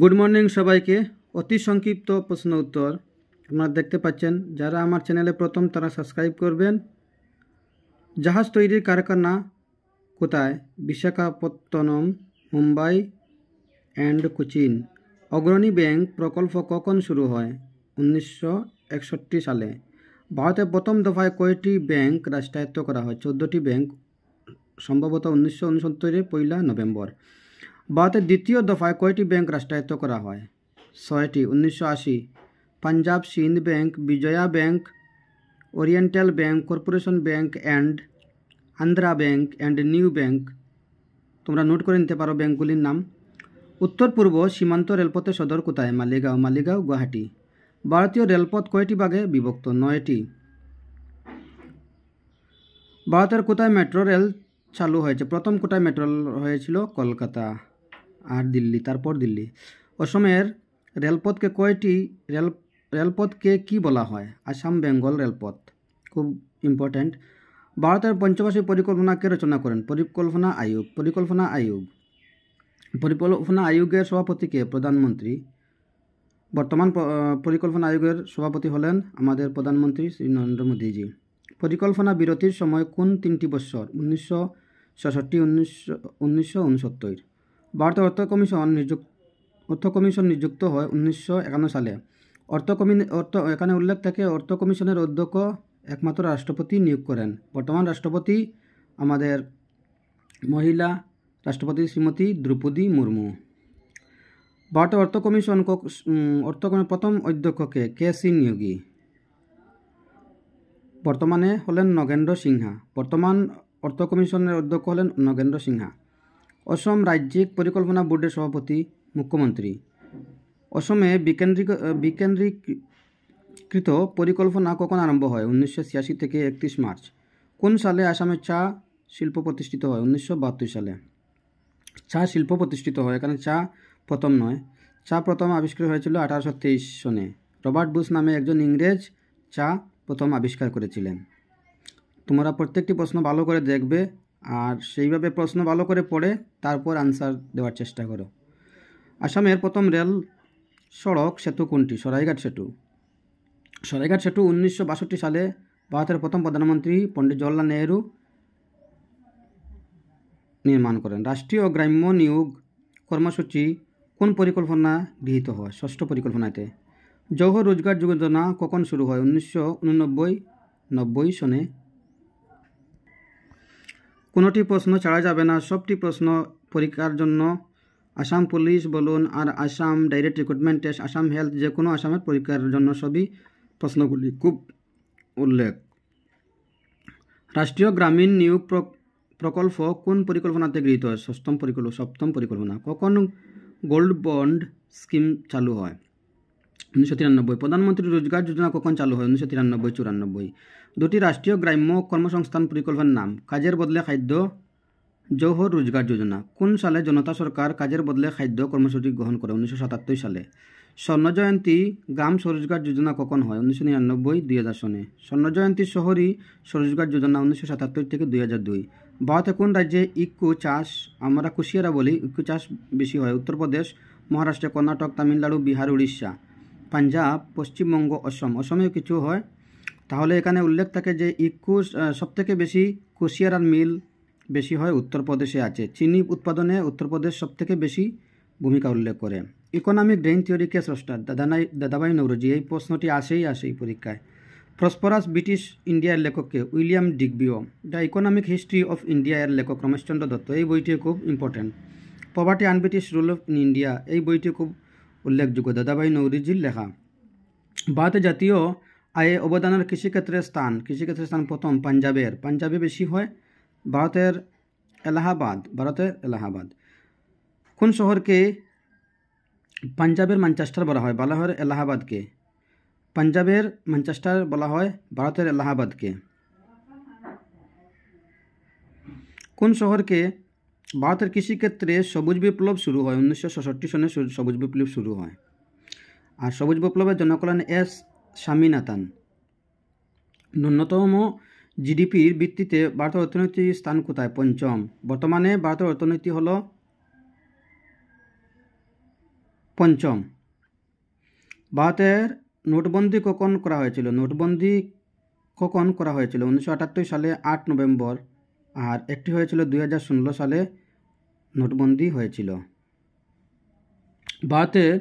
good morning সবাইকে অতি সংক্ষিপ্ত প্রশ্ন উত্তর আপনারা দেখতে পাচ্ছেন যারা আমার চ্যানেলে প্রথম তারা সাবস্ক্রাইব করবেন জাহাজ তৈরির কারখানা কোথায় বিশাখাপত্তনম মুম্বাই অ্যান্ড কোচিন অগ্রণী ব্যাংক প্রকল্প কখন শুরু হয় উনিশশো সালে ভারতে প্রথম দফায় কয়টি ব্যাংক রাষ্ট্রায়ত্ত করা হয় চোদ্দটি ব্যাংক সম্ভবত উনিশশো উনসত্তরের পয়লা নভেম্বর ভারতের দ্বিতীয় দফায় কয়টি ব্যাংক রাষ্ট্রায়ত্ত করা হয় ছয়টি উনিশশো আশি Punjab Sind bank Vijaya bank oriental bank corporation bank and Andhra bank and new bank তোমরা নোট করে নিতে পারো ব্যাঙ্কগুলির নাম উত্তর পূর্ব সীমান্ত রেলপথে সদর কোথায় মালিগাঁও মালিগাঁও গুয়াহাটি ভারতীয় রেলপথ কয়টি ভাগে বিভক্ত নয়টি ভারতের কোথায় মেট্রো রেল চালু হয়েছে প্রথম কোথায় মেট্রো হয়েছিল কলকাতা আর দিল্লি তারপর দিল্লি অসমের রেলপথকে কয়টি রেল রেলপথকে কি বলা হয় আসাম বেঙ্গল রেলপথ খুব ইম্পর্ট্যান্ট ভারতের পঞ্চবার্ষিক পরিকল্পনাকে রচনা করেন পরিকল্পনা আয়োগ পরিকল্পনা আয়োগ পরিকল্পনা আয়োগের সভাপতিকে প্রধানমন্ত্রী বর্তমান পরিকল্পনা আয়োগের সভাপতি হলেন আমাদের প্রধানমন্ত্রী শ্রী নরেন্দ্র মোদীজি পরিকল্পনা বিরতির সময় কোন তিনটি বৎসর উনিশশো ছষট্টি উনিশশো উনিশশো উনসত্তর ভারতের অর্থ কমিশন নিযুক্ত অর্থ কমিশন নিযুক্ত হয় উনিশশো একান্ন সালে অর্থ কমি অর্থ এখানে উল্লেখ থাকে অর্থ কমিশনের অধ্যক্ষ একমাত্র রাষ্ট্রপতি নিয়োগ করেন বর্তমান রাষ্ট্রপতি আমাদের মহিলা রাষ্ট্রপতি শ্রীমতী দ্রৌপদী মুর্মু ভারতের অর্থ কমিশন অর্থ প্রথম অধ্যক্ষকে কে সি নিয়োগী বর্তমানে হলেন নগেন্দ্র সিংহা বর্তমান অর্থ কমিশনের অধ্যক্ষ হলেন নগেন্দ্র সিংহা অসম রাজ্যিক পরিকল্পনা বোর্ডের সভাপতি মুখ্যমন্ত্রী অসমে বিকেন্দ্রিক বিকেন্দ্রিকৃত পরিকল্পনা কখন আরম্ভ হয় উনিশশো ছিয়াশি থেকে একত্রিশ মার্চ কোন সালে আসামে চা শিল্প প্রতিষ্ঠিত হয় উনিশশো বাহাত্তর সালে চা শিল্প প্রতিষ্ঠিত হয় কারণ চা প্রথম নয় চা প্রথম আবিষ্কার হয়েছিল আঠারোশো তেইশ সনে রবার্ট বুশ নামে একজন ইংরেজ চা প্রথম আবিষ্কার করেছিলেন তোমরা প্রত্যেকটি প্রশ্ন ভালো করে দেখবে আর সেইভাবে প্রশ্ন ভালো করে পড়ে তারপর আনসার দেওয়ার চেষ্টা করো আসামের প্রথম রেল সড়ক সেতু কোনটি সরাইঘাট সেতু সরাইঘাট সেতু উনিশশো সালে ভারতের প্রথম প্রধানমন্ত্রী পণ্ডিত জওয়াহরলাল নেহরু নির্মাণ করেন রাষ্ট্রীয় গ্রাম্য নিয়োগ কর্মসূচি কোন পরিকল্পনা গৃহীত হয় ষষ্ঠ পরিকল্পনাতে যৌহ রোজগার যোজনা কখন শুরু হয় উনিশশো উননব্বই নব্বই সনে কোনোটি প্রশ্ন ছাড়া যাবে না সবটি প্রশ্ন পরীক্ষার জন্য আসাম পুলিশ বলুন আর Assam direct recruitment test Assam health যে কোনো আসামের পরীক্ষার জন্য সবই প্রশ্নগুলি খুব উল্লেখ রাষ্ট্রীয় গ্রামীণ নিয়োগ প্রকল্প কোন পরিকল্পনাতে গৃহীত হয় ষষ্ঠম পরিকল্প সপ্তম পরিকল্পনা কখন গোল্ড বন্ড স্কিম চালু হয় উনিশশো তিরানব্বই প্রধানমন্ত্রী রোজগার যোজনা কখন চালু হয় উনিশশো তিরানব্বই চুরানব্বই দুটি রাষ্ট্রীয় গ্রাম্য কর্মসংস্থান পরিকল্পনার নাম কাজের বদলে খাদ্য জৌহর রোজগার যোজনা কোন সালে জনতা সরকার কাজের বদলে খাদ্য কর্মসূচি গ্রহণ করে উনিশশো সাতাত্তর সালে জয়ন্তী গ্রাম স্বরোজগার যোজনা কখন হয় উনিশশো নিরানব্বই দুই হাজার সনে জয়ন্তী শহরী স্বরোজগার যোজনা উনিশশো সাতাত্তর থেকে দুই হাজার দুই ভারতে কোন রাজ্যে ইকু চাষ আমরা কুশিয়ারা বলি ইকু চাষ বেশি হয় উত্তরপ্রদেশ মহারাষ্ট্র কর্ণাটক তামিলনাড়ু বিহার উড়িষ্যা পাঞ্জাব পশ্চিমবঙ্গ অসম অসমেও কিছু হয় তাহলে এখানে উল্লেখ থাকে যে ইকুশ সবথেকে বেশি কুশিয়ারার মিল বেশি হয় উত্তরপ্রদেশে আছে চিনি উৎপাদনে উত্তরপ্রদেশ সবথেকে বেশি ভূমিকা উল্লেখ করে ইকোনমিক ড্রেন থিওরিকে স্রষ্টা দাদানাই দাদাবাই নৌরজি এই প্রশ্নটি আসেই আসে এই পরীক্ষায় প্রসপরাস ব্রিটিশ ইন্ডিয়ার লেখককে উইলিয়াম ডিগবিও দ্য ইকোনমিক হিস্ট্রি অফ ইন্ডিয়ার লেখক রমেশচন্দ্র দত্ত এই বইটি খুব important poverty unbritish rule of in India এই বইটি খুব উল্লেখযোগ্য দাদাভাই নৌরিজির লেখা ভারত জাতীয় আয়ে অবদানের কৃষিক্ষেত্রে স্থান কৃষিক্ষেত্রে স্থান প্রথম পাঞ্জাবের পাঞ্জাবে বেশি হয় ভারতের এলাহাবাদ ভারতের এলাহাবাদ কোন শহরকে পাঞ্জাবের ম্যানচেস্টার বলা হয় বলা হয় এলাহাবাদকে পাঞ্জাবের ম্যানচেস্টার বলা হয় ভারতের এলাহাবাদকে কোন শহরকে ভারতের কৃষিক্ষেত্রে সবুজ বিপ্লব শুরু হয় উনিশশো ষষট্টি সনে সবুজ বিপ্লব শুরু হয় আর সবুজ বিপ্লবের জনকল্যাণ এস স্বামীনাথান ন্যূনতম জিডিপির ভিত্তিতে ভারতের অর্থনীতির স্থান কোথায় পঞ্চম বর্তমানে ভারতের অর্থনীতি হল পঞ্চম ভারতের নোটবন্দি কখন করা হয়েছিল নোটবন্দি কখন করা হয়েছিল উনিশশো সালে আট নভেম্বর আর একটি হয়েছিল দুই সালে নোটবন্দি হয়েছিল ভারতের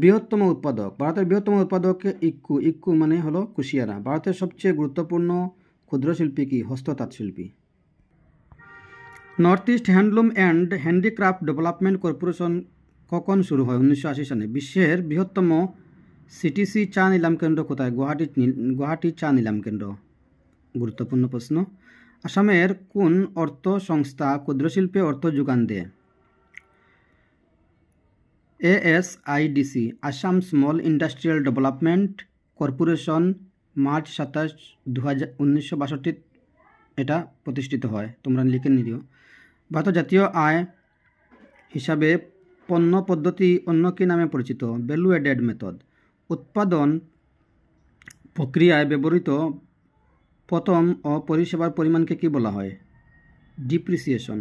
বৃহত্তম উৎপাদক ভারতের বৃহত্তম উৎপাদক ইক্কু ইক্কু মানে হলো কুশিয়ারা ভারতের সবচেয়ে গুরুত্বপূর্ণ ক্ষুদ্র শিল্পী কি হস্ততাঁত শিল্পী north east handloom and handicraft development corporation কখন শুরু হয় উনিশশো সালে বিশ্বের বৃহত্তম সিটিসি চা নিলাম কেন্দ্র কোথায় গুয়াহাটি গুয়াহাটি চা নিলাম কেন্দ্র গুরুত্বপূর্ণ প্রশ্ন আসামের কোন অর্থ সংস্থা ক্ষুদ্রশিল্পে অর্থ যোগান দেয় ASIDC Assam small industrial development corporation March সাতাশ দু হাজার উনিশশো এটা প্রতিষ্ঠিত হয় তোমরা লিখে নিদিও ভারত জাতীয় আয় হিসাবে পণ্য পদ্ধতি অন্য কি নামে পরিচিত ভ্যালু অ্যাডেড মেথড উৎপাদন প্রক্রিয়ায় ব্যবহৃত প্রথম ও পরিষেবার পরিমাণকে কি বলা হয় ডিপ্রিসিয়েশন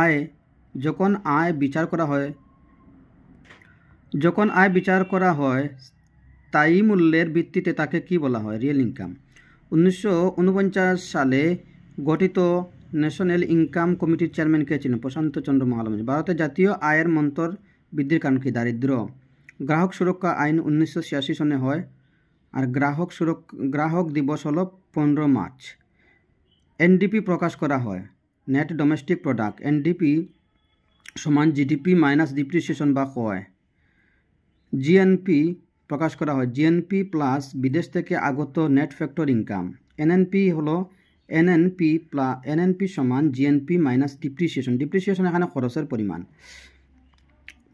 আয় যখন আয় বিচার করা হয় যখন আয় বিচার করা হয় তাই মূল্যের ভিত্তিতে তাকে কি বলা হয় রিয়েল ইনকাম উনিশশো সালে গঠিত ন্যাশনাল ইনকাম কমিটির চেয়ারম্যান কে ছিলেন প্রশান্ত চন্দ্র মহালমজ ভারতের জাতীয় আয়ের মন্তর বৃদ্ধির কারণ কি দারিদ্র গ্রাহক সুরক্ষা আইন উনিশশো সনে হয় আর গ্রাহক সুরক্ষা গ্রাহক দিবস হলো পনেরো মার্চ এনডিপি প্রকাশ করা হয় নেট ডোমেস্টিক প্রোডাক্ট এনডিপি সমান জিডিপি মাইনাস ডিপ্রিসিয়েশন বা কয় জিএনপি প্রকাশ করা হয় জিএনপি প্লাস বিদেশ থেকে আগত নেট ফ্যাক্টর ইনকাম এনএনপি হল এনএনপি প্লা এনএনপি সমান জিএনপি মাইনাস ডিপ্রিসিয়েশন ডিপ্রিসিয়েশন এখানে খরচের পরিমাণ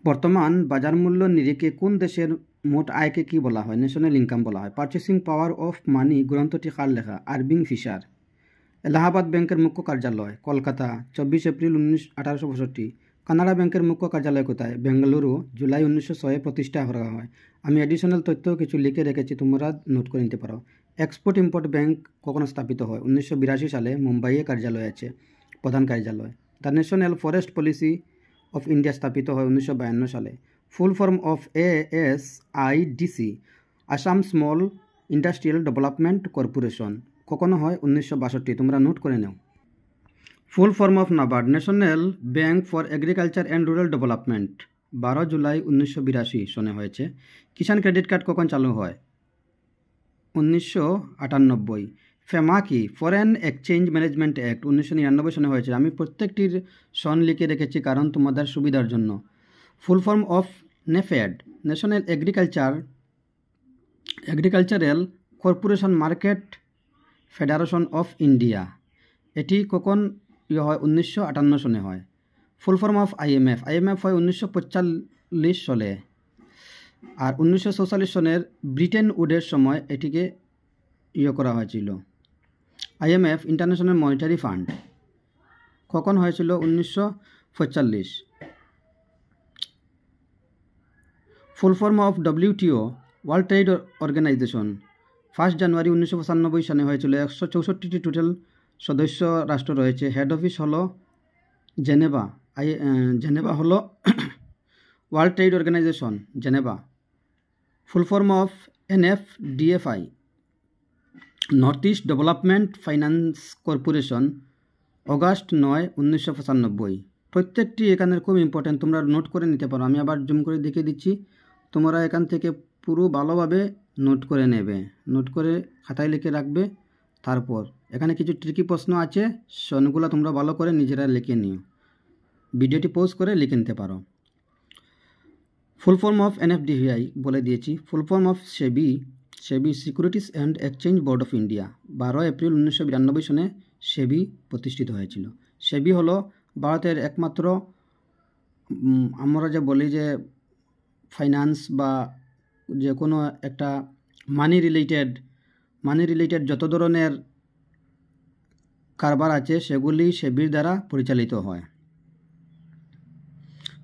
বর্তমান বাজার মূল্য নিরিখে কোন দেশের মোট আয়কে কি বলা হয় ন্যাশনাল ইনকাম বলা হয় পারচেসিং পাওয়ার অফ মানি গ্রন্থটি কার লেখা আরবিং ফিশার এলাহাবাদ ব্যাংকের মুখ্য কার্যালয় কলকাতা চব্বিশ এপ্রিল উনিশ আঠারোশো পঁয়ষট্টি কানাডা ব্যাংকের মুখ্য কার্যালয় কোথায় বেঙ্গালুরু জুলাই উনিশশো ছয়ে প্রতিষ্ঠা করা হয় আমি অ্যাডিশনাল তথ্য কিছু লিখে রেখেছি তোমরা নোট করে নিতে পারো এক্সপোর্ট ইম্পোর্ট ব্যাংক কখনো স্থাপিত হয় উনিশশো বিরাশি সালে মুম্বাইয়ে কার্যালয় আছে প্রধান কার্যালয় the national forest policy of India স্থাপিত হয় উনিশশো সালে full form of ASIDC Assam small industrial development corporation কখনো হয় উনিশশো বাষট্টি তোমরা নোট করে নাও full form of NABARD national bank for agriculture and rural development বারো জুলাই উনিশশো বিরাশি সনে হয়েছে কিষাণ ক্রেডিট কার্ড কখন চালু হয় উনিশশো আটানব্বই ফেমা কি ফরেন এক্সচেঞ্জ ম্যানেজমেন্ট অ্যাক্ট উনিশশো নিরানব্বই সনে হয়েছে আমি প্রত্যেকটির সন লিখে রেখেছি কারণ তোমাদের সুবিধার জন্য full form of NAFED national agriculture agricultural corporation market federation of India এটি কখন ইয়ে হয় উনিশশো আটান্ন সনে হয় full form of IMF IMF হয় উনিশশো পঁচাল্লিশ সালে আর উনিশশো ছচাল্লিশ সনের ব্রিটেন উডের সময় এটিকে ইয়ে করা হয়েছিল আইএমএফ ইন্টারন্যাশনাল মনিটারি ফান্ড কখন হয়েছিল উনিশশো পঁচাল্লিশ full form of WTO world trade organisation first জানুয়ারি উনিশশো পঁচানব্বই সনে হয়েছিল একশো চৌষট্টিটি টোটাল সদস্য রাষ্ট্র রয়েছে হেড অফিস হলো জেনেভা আই জেনেভা হলো world trade organisation Geneva full form of F DFI north east development finance corporation August নয় উনিশশো পঁচানব্বই প্রত্যেকটি এখানে খুব ইম্পর্ট্যান্ট তোমরা নোট করে নিতে পারো আমি আবার জুম করে দেখিয়ে দিচ্ছি তোমরা এখান থেকে পুরো ভালোভাবে নোট করে নেবে নোট করে খাতায় লিখে রাখবে তারপর এখানে কিছু ট্রিকি প্রশ্ন আছে সেগুলো তোমরা ভালো করে নিজেরা লিখে নিও ভিডিওটি পোস্ট করে লিখে নিতে পারো ফুল ফর্ম অফ এনএফডিভিআই বলে দিয়েছি full form of SEBI SEBI securities and exchange board of India বারো এপ্রিল উনিশশো বিরানব্বই সনে সেবি প্রতিষ্ঠিত হয়েছিল সেবি হলো ভারতের একমাত্র আমরা যে বলি যে ফাইন্যান্স বা যে কোনো একটা মানি রিলেটেড মানি রিলেটেড যত ধরনের কারবার আছে সেগুলি সেবির দ্বারা পরিচালিত হয়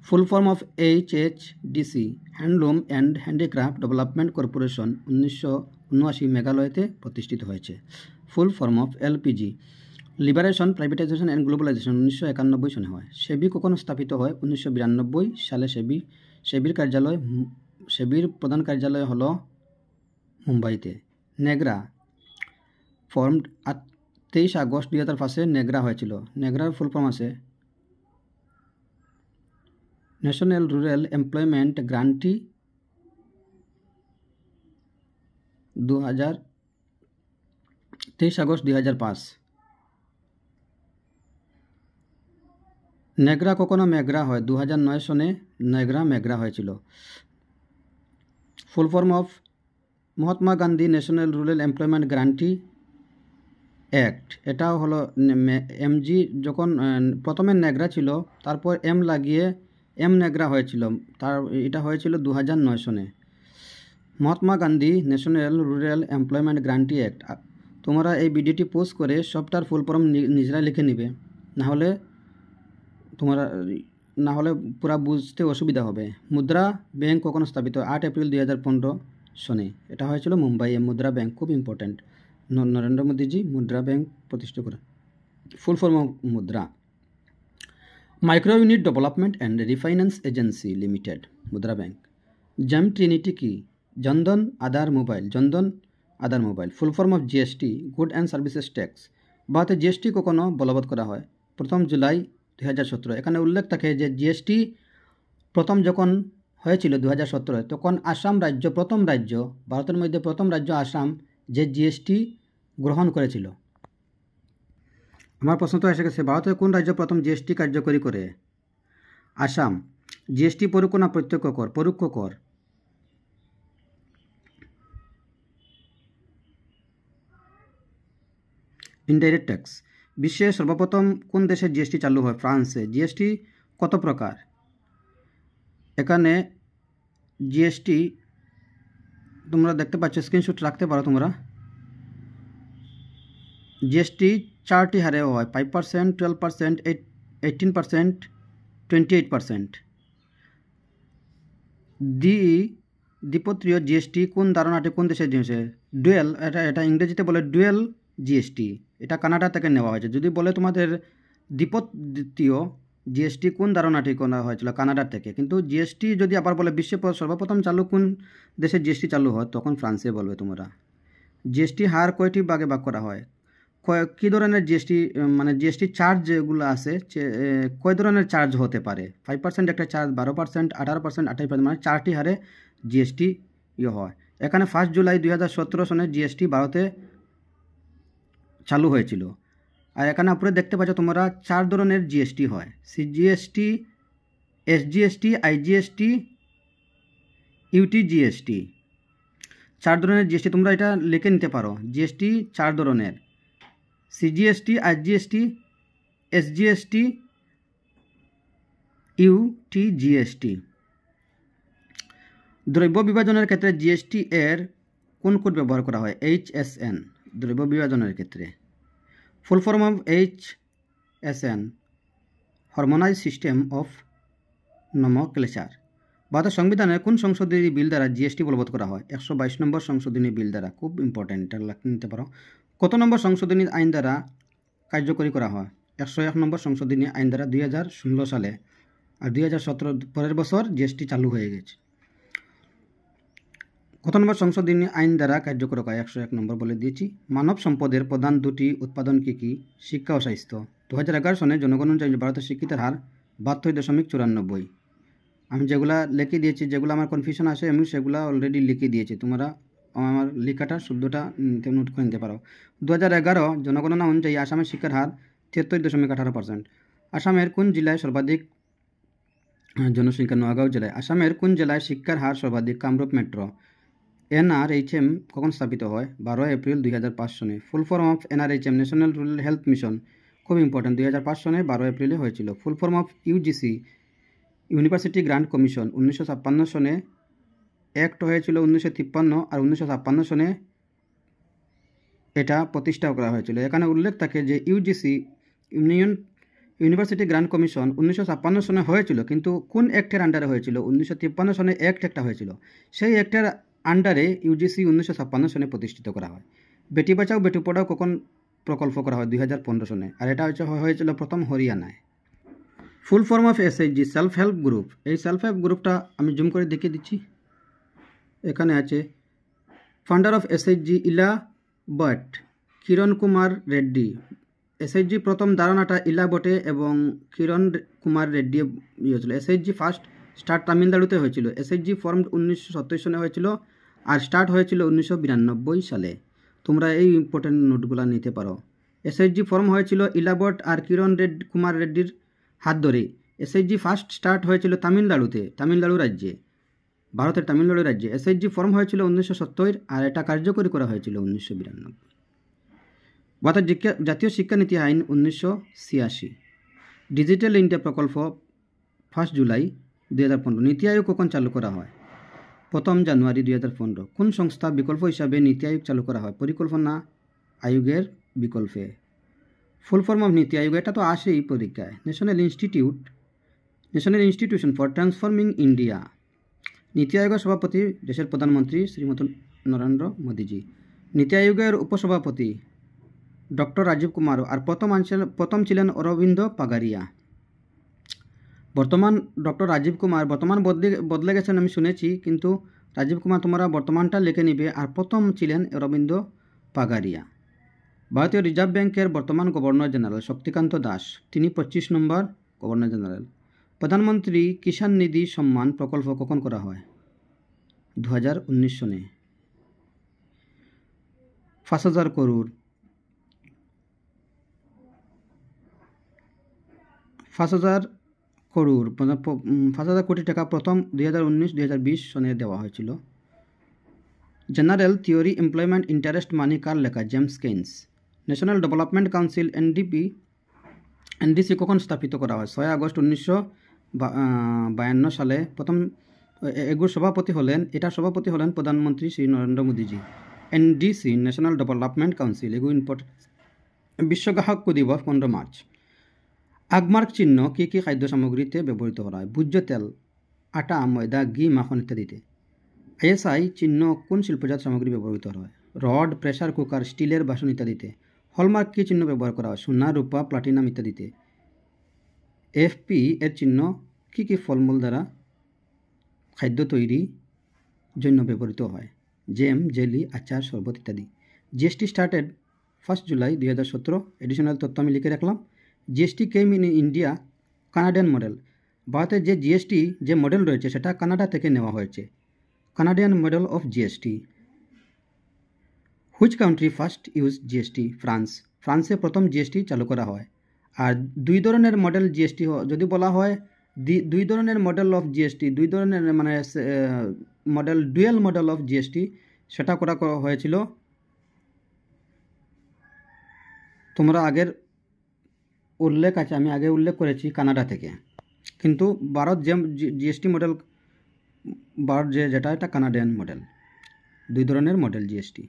full form of H H DC handloom and handicraft development corporation উনিশশো উনআশি মেঘালয়তে প্রতিষ্ঠিত হয়েছে full form of LPG liberation privatisation and globalisation উনিশশো একানব্বই সনে হয় সেবি কখন স্থাপিত হয় উনিশশো বিরানব্বই সালে সেবি সেবির কার্যালয় সেবির প্রধান কার্যালয় হল মুম্বাইতে নেগরা ফর্ম তেইশ আগস্ট দুই হাজার পাঁচে নেগরা হয়েছিল নেগরার ফুল ফর্ম আছে ন্যাশনাল রুরাল এমপ্লয়মেন্ট গ্রান্টি দু হাজার তেইশ আগস্ট দুই হাজার পাঁচ নেগ্রা কখনো মেঘরা হয় দু নয় সনে নেগ্রা মেঘরা হয়েছিল full form of Mahatma Gandhi national rural employment guarantee act এটাও হলো এমজি যখন প্রথমে নেগ্রা ছিল তারপর এম লাগিয়ে এম নেগ্রা হয়েছিল তার এটা হয়েছিল দু নয় সনে Mahatma Gandhi national rural employment guarantee act তোমরা এই ভিডিওটি পোস্ট করে সবটার ফুল ফর্ম নিজেরা লিখে নিবে নাহলে তোমার না হলে পুরা বুঝতে অসুবিধা হবে মুদ্রা ব্যাংক কখন স্থাপিত আট এপ্রিল দুই হাজার পনেরো সনে এটা হয়েছিল মুম্বাই মুদ্রা ব্যাংক খুব ইম্পর্ট্যান্ট নরেন্দ্র মোদীজি মুদ্রা ব্যাংক প্রতিষ্ঠা করে full form MUDRA micro unit development and refinance agency limited MUDRA bank JAM trinity কি Jan Dhan Aadhaar mobile Jan Dhan Aadhaar mobile full form of GST good and services tax ভারতে জিএসটি কখনো বলবৎ করা হয় প্রথম জুলাই দু এখানে উল্লেখ থাকে যে জিএসটি প্রথম যখন হয়েছিল দু হাজার তখন আসাম রাজ্য প্রথম রাজ্য ভারতের মধ্যে প্রথম রাজ্য আসাম যে জিএসটি গ্রহণ করেছিল আমার প্রশ্ন তো এসে গেছে ভারতের কোন রাজ্য প্রথম জিএসটি কার্যকরী করে আসাম জিএসটি না প্রত্যক্ষ কর পরোক্ষ কর ইনডাইরেক্ট ট্যাক্স বিশ্বের সর্বপ্রথম কোন দেশে জিএসটি চালু হয় ফ্রান্সে জিএসটি কত প্রকার এখানে জিএসটি তোমরা দেখতে পাচ্ছ স্ক্রিনশট রাখতে পারো তোমরা জিএসটি চারটি হারে হয় five percent twelve percent eight eighteen percent twenty eight percent দি দ্বিপত্রীয় জিএসটি কোন ধারণাটি কোন দেশের জিনিসে ডুয়েল এটা এটা ইংরেজিতে বলে ডুয়েল জিএসটি এটা কানাডা থেকে নেওয়া হয়েছে যদি বলে তোমাদের দ্বিতীয় জিএসটি কোন ধারণাটি করা হয়েছিল কানাডার থেকে কিন্তু জিএসটি যদি আবার বলে বিশ্বে সর্বপ্রথম চালু কোন দেশে জিএসটি চালু হয় তখন ফ্রান্সে বলবে তোমরা জিএসটি হার কয়টি ভাগে ভাগ করা হয় কী ধরনের জিএসটি মানে জিএসটি চার্জ যেগুলো আছে কয় ধরনের চার্জ হতে পারে ফাইভ পার্সেন্ট একটা চার্জ বারো পার্সেন্ট আঠারো পার্সেন্ট আঠাশ পার্সেন্ট মানে চারটি হারে জিএসটি ইয়ে হয় এখানে ফার্স্ট জুলাই দুই হাজার সতেরো সনে জিএসটি ভারতে চালু হয়েছিল আর এখানে উপরে দেখতে পাচ্ছ তোমরা চার ধরনের জিএসটি হয় CGST SGST IGST UT GST চার ধরনের জিএসটি তোমরা এটা লিখে নিতে পারো জিএসটি চার ধরনের CGST IGST SGST UT GST দ্রব্য বিভাজনের ক্ষেত্রে জিএসটি এর কোন কোড ব্যবহার করা হয় এইচএসএন দ্রব্য বিভাজনের ক্ষেত্রে full form of H S N harmonise system of nomenclature ভারতের সংবিধানে কোন সংশোধনী বিল দ্বারা জিএসটি বলবৎ করা হয় একশো বাইশ নম্বর সংশোধনী বিল দ্বারা খুব ইম্পর্টেন্ট নিতে পারো কত নম্বর সংশোধনী আইন দ্বারা কার্যকরী করা হয় একশো এক নম্বর সংশোধনী আইন দ্বারা দুই সালে আর দুই পরের বছর জিএসটি চালু হয়ে গেছে কত নম্বর সংশোধনী আইন দ্বারা কার্যকর করা একশো এক নম্বর বলে দিয়েছি মানব সম্পদের প্রধান দুটি উৎপাদন কী কী শিক্ষা ও স্বাস্থ্য দু হাজার এগারো সনে জনগণ অনুযায়ী ভারতের শিক্ষিতের হার বাহাত্তর দশমিক চুরানব্বই আমি যেগুলা লিখে দিয়েছি যেগুলো আমার কনফিউশন আসে আমি সেগুলো অলরেডি লিখে দিয়েছি তোমরা আমার লেখাটা শুদ্ধটা নোট করে নিতে পারো দু হাজার এগারো জনগণনা অনুযায়ী আসামের শিক্ষার হার তিয়াত্তর দশমিক আঠারো পার্সেন্ট আসামের কোন জেলায় সর্বাধিক জনসংখ্যা নগাঁও জেলায় আসামের কোন জেলায় শিক্ষার হার সর্বাধিক কামরূপ মেট্রো এনআরএইচএম কখন স্থাপিত হয় বারো এপ্রিল দুই হাজার পাঁচ সনে full form of NRHM national rural health mission খুব ইম্পর্টেন্ট দুই হাজার পাঁচ সনে বারো এপ্রিলে হয়েছিল full form of UGC university grant commission উনিশশো ছাপ্পান্ন সনে অ্যাক্ট হয়েছিল উনিশশো তিপ্পান্ন আর উনিশশো ছাপ্পান্ন সনে এটা প্রতিষ্ঠা করা হয়েছিল এখানে উল্লেখ থাকে যে UGC union university grant commission উনিশশো ছাপ্পান্ন সনে হয়েছিল কিন্তু কোন অ্যাক্টের আন্ডারে হয়েছিল উনিশশো তিপ্পান্ন সনে অ্যাক্ট একটা হয়েছিল সেই অ্যাক্টের আন্ডারে ইউজিসি উনিশশো ছাপ্পান্ন সনে প্রতিষ্ঠিত করা হয় বেটি বাঁচাও বেটি পড়াও কখন প্রকল্প করা হয় দুই হাজার পনেরো সনে আর এটা হচ্ছে হয়েছিল প্রথম হরিয়ানায় full form of SHG self help group এই সেলফ হেল্প গ্রুপটা আমি জুম করে দেখিয়ে দিচ্ছি এখানে আছে founder of SHG Ela Bhatt Kiran Kumar Reddy SHG প্রথম ধারণাটা ইলা বটে এবং কিরণ কুমার রেড্ডি ইয়ে হয়েছিল এসএইচজি ফার্স্ট স্টার্ট তামিলনাড়ুতে হয়েছিল এসএইচজি ফর্ম উনিশশো সত্তর সনে হয়েছিল আর স্টার্ট হয়েছিল উনিশশো সালে তোমরা এই ইম্পর্টেন্ট নোটগুলো নিতে পারো এসএইচজি ফর্ম হয়েছিল ইলাবট আর কিরণ রেড কুমার রেড্ডির হাত ধরে এসএইচজি ফার্স্ট স্টার্ট হয়েছিল তামিলনাড়ুতে তামিলনাড়ু রাজ্যে ভারতের তামিলনাড়ু রাজ্যে এসএইচজি ফর্ম হয়েছিল উনিশশো সত্তর আর এটা কার্যকরী করা হয়েছিল উনিশশো বিরানব্বই ভারতের জাতীয় শিক্ষানীতি আইন উনিশশো ছিয়াশি ডিজিটাল ইন্ডিয়া প্রকল্প ফার্স্ট জুলাই দু হাজার পনেরো নীতি আয়োগ কখন চালু করা হয় প্রথম জানুয়ারি দুই হাজার কোন সংস্থা বিকল্প হিসাবে নীতি আয়োগ চালু করা হয় পরিকল্পনা আয়োগের বিকল্পে ফুল ফর্ম অফ নীতি আয়োগ এটা তো আসেই পরীক্ষায় national institute national institution for transforming India NITI আয়োগের সভাপতি দেশের প্রধানমন্ত্রী শ্রীমত নরেন্দ্র মোদীজি নীতি আয়োগের উপসভাপতি ডক্টর রাজীব কুমার আর প্রথম প্রথম ছিলেন অরবিন্দ পাগারিয়া বর্তমান ডক্টর রাজীব কুমার বর্তমান বদলে বদলে গেছেন আমি শুনেছি কিন্তু রাজীব কুমার তোমরা বর্তমানটা লিখে নিবে আর প্রথম ছিলেন রবীন্দ্র পাগারিয়া ভারতীয় রিজার্ভ ব্যাংকের বর্তমান গভর্নর জেনারেল শক্তিকান্ত দাস তিনি পঁচিশ নম্বর গভর্নর জেনারেল প্রধানমন্ত্রী কিষাণ নিধি সম্মান প্রকল্প কখন করা হয় দু হাজার উনিশ সনে পাঁচ হাজার করুর পাঁচ হাজার করুর পাঁচ হাজার কোটি টাকা প্রথম দুই হাজার উনিশ হাজার বিশ সনে দেওয়া হয়েছিল general theory employment interest money কার লেখা James Keynes national development council NDP NDC কখন স্থাপিত করা হয় ছয় আগস্ট উনিশশো বায়ান্ন সালে প্রথম এগুর সভাপতি হলেন এটার সভাপতি হলেন প্রধানমন্ত্রী Shri Narendra Modiji NDC national development council এগু ইম্পর্ট বিশ্ব গ্রাহক দিবস পনেরো মার্চ আগমার্ক চিহ্ন কি কি খাদ্য সামগ্রীতে ব্যবহৃত করা হয় ভোজ্য তেল আটা ময়দা ঘি মাখন ইত্যাদিতে আইএসআই চিহ্ন কোন শিল্পজাত সামগ্রী ব্যবহৃত করা হয় রড প্রেশার কুকার স্টিলের বাসন ইত্যাদিতে হলমার্ক কী চিহ্ন ব্যবহার করা হয় সোনা রূপা প্লাটিনাম ইত্যাদিতে এফপি এর চিহ্ন কি কি ফলমূল দ্বারা খাদ্য তৈরি জন্য ব্যবহৃত হয় জেম জেলি আচার শরবত ইত্যাদি জিএসটি স্টার্টেড ফার্স্ট জুলাই দুই হাজার সতেরো এডিশনাল তথ্য আমি লিখে রাখলাম GST came in India Canadian model ভারতের যে জিএসটি যে মডেল রয়েছে সেটা কানাডা থেকে নেওয়া হয়েছে Canadian model of GST which country first use GST France ফ্রান্সে প্রথম জিএসটি চালু করা হয় আর দুই ধরনের মডেল জিএসটি যদি বলা হয় দুই ধরনের মডেল অফ জিএসটি দুই ধরনের মানে model dual model of GST সেটা করা হয়েছিল তোমরা আগের উল্লেখ আছে আমি আগে উল্লেখ করেছি কানাডা থেকে কিন্তু ভারত যে জিএসটি মডেল ভারত যে যেটা এটা কানাডিয়ান মডেল দুই ধরনের মডেল জিএসটি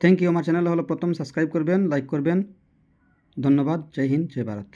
থ্যাংক ইউ আমার চ্যানেল হলো প্রথম সাবস্ক্রাইব করবেন লাইক করবেন ধন্যবাদ জয় হিন্দ জয় ভারত